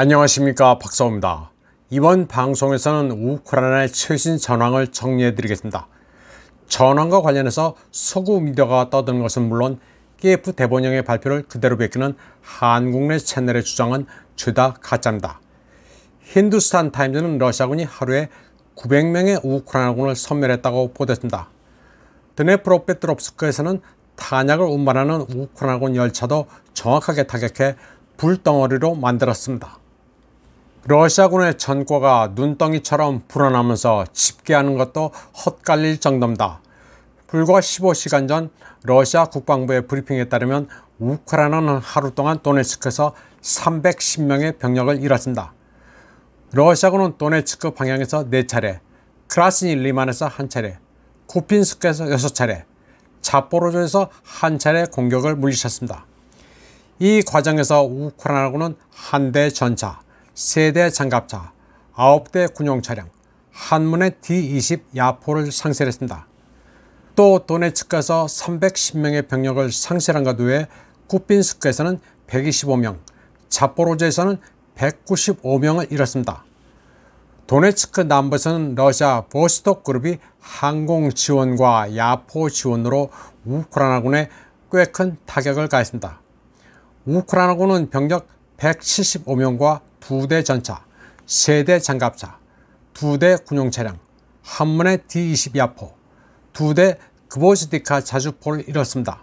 안녕하십니까 박사호입니다. 이번 방송에서는 우크라이나의 최신 전황을 정리해 드리겠습니다. 전황과 관련해서 서구 미디어가 떠드는 것은 물론 KF 대본령의 발표를 그대로 베끼는 한국 내 채널의 주장은 죄다 가짜입니다. 힌두스탄 타임즈는 러시아군이 하루에 900명의 우크라이나군을 섬멸했다고 보도했습니다. 드네프로페트롭스크에서는 탄약을 운반하는 우크라이나군 열차도 정확하게 타격해 불덩어리로 만들었습니다. 러시아군의 전과가 눈덩이처럼 불어나면서 집계하는 것도 헛갈릴 정도입니다. 불과 15시간 전 러시아 국방부의 브리핑에 따르면 우크라이나는 하루 동안 도네츠크에서 310명의 병력을 잃었습니다. 러시아군은 도네츠크 방향에서 4차례, 크라스니 리만에서 1차례, 쿠핀스크에서 6차례, 자포로조에서 1차례 공격을 물리쳤습니다. 이 과정에서 우크라이나군은 한 대 전차, 3대 장갑차, 9대 군용 차량, 한문의 D-20 야포를 상실했습니다. 또 도네츠크에서 310명의 병력을 상실한 것 외에 쿠핀스크에서는 125명, 자포로제에서는 195명을 잃었습니다. 도네츠크 남부에서는 러시아 보스톡 그룹이 항공 지원과 야포 지원으로 우크라이나군에 꽤 큰 타격을 가했습니다. 우크라이나군은 병력 175명과 두대 전차, 세 대 장갑차, 두 대 군용 차량, 한문의 d 2 0야포두 대그보스디카 자주포를 잃었습니다.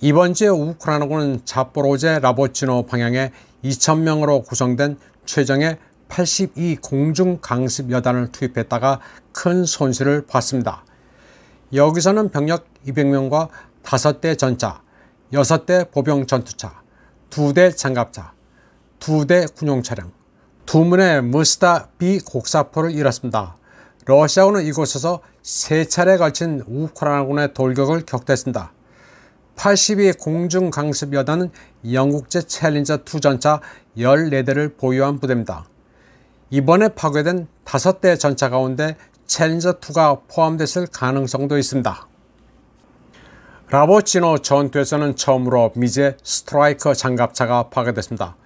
이번 주에 우크라이나군은 자포로제 라보치노 방향에 2,000명으로 구성된 최정의 82 공중 강습 여단을 투입했다가 큰 손실을 봤습니다. 여기서는 병력 200명과 5대 전차, 6대 보병 전투차, 2대 장갑차, 두대 군용 차량, 두 문의 머스다 B 곡사포를 잃었습니다. 러시아군은 이곳에서 세 차례에 걸친 우크라이나군의 돌격을 격퇴했습니다. 82 공중강습 여단은 영국제 챌린저 2전차 14대를 보유한 부대입니다. 이번에 파괴된 5대 전차 가운데 챌린저2가 포함됐을 가능성도 있습니다. 라보치노 전투에서는 처음으로 미제 스트라이커 장갑차가 파괴됐습니다.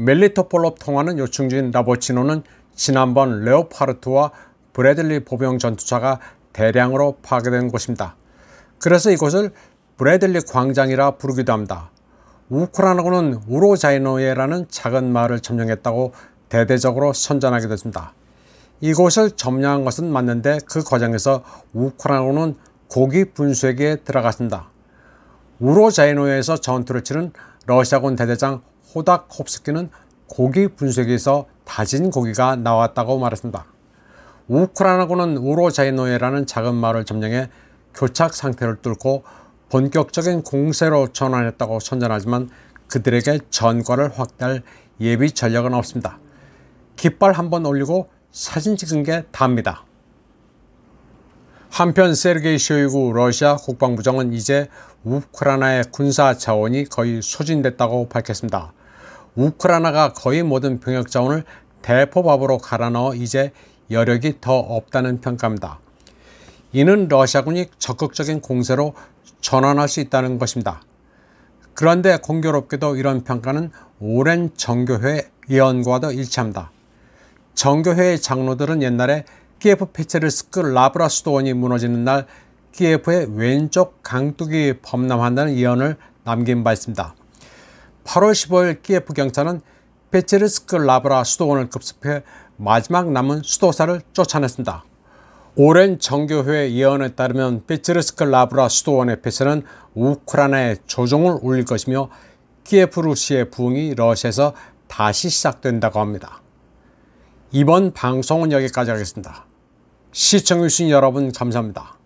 멜리토폴롭 통하는 요청 중인 라보치노는 지난번 레오파르트와 브래들리 보병 전투차가 대량으로 파괴된 곳입니다. 그래서 이곳을 브래들리 광장이라 부르기도 합니다. 우크라이나군은 우로자이노예라는 작은 마을을 점령했다고 대대적으로 선전하게 됐습니다. 이곳을 점령한 것은 맞는데 그 과정에서 우크라이나군은 고기 분수에게 들어갔습니다. 우로자이노에서 전투를 치른 러시아군 대대장 호닥 홉스키는 고기 분석에서 다진 고기가 나왔다고 말했습니다. 우크라이나군은 우로자이노에라는 작은 마을을 점령해 교착 상태를 뚫고 본격적인 공세로 전환했다고 선전하지만 그들에게 전과를 확대할 예비 전략은 없습니다. 깃발 한번 올리고 사진 찍은 게 답니다. 한편 세르게이 쇼이구 러시아 국방부장은 이제 우크라이나의 군사 자원이 거의 소진됐다고 밝혔습니다. 우크라나가 거의 모든 병역 자원을 대포밥으로 갈아 넣어 이제 여력이 더 없다는 평가입니다. 이는 러시아군이 적극적인 공세로 전환할 수 있다는 것입니다. 그런데 공교롭게도 이런 평가는 오랜 정교회 예언과도 일치합니다. 정교회의 장로들은 옛날에 키예프 폐체를 스크 라브라 수도원이 무너지는 날 키예프의 왼쪽 강둑이 범람한다는 예언을 남긴 바 있습니다. 8월 15일 키예프 경찰은 페체르스크 라브라 수도원을 급습해 마지막 남은 수도사를 쫓아냈습니다. 오랜 정교회 예언에 따르면 페체르스크 라브라 수도원의 폐쇄는 우크라이나의 조종을 올릴 것이며 키예프 루시의 부흥이 러시아에서 다시 시작된다고 합니다. 이번 방송은 여기까지 하겠습니다. 시청해주신 여러분 감사합니다.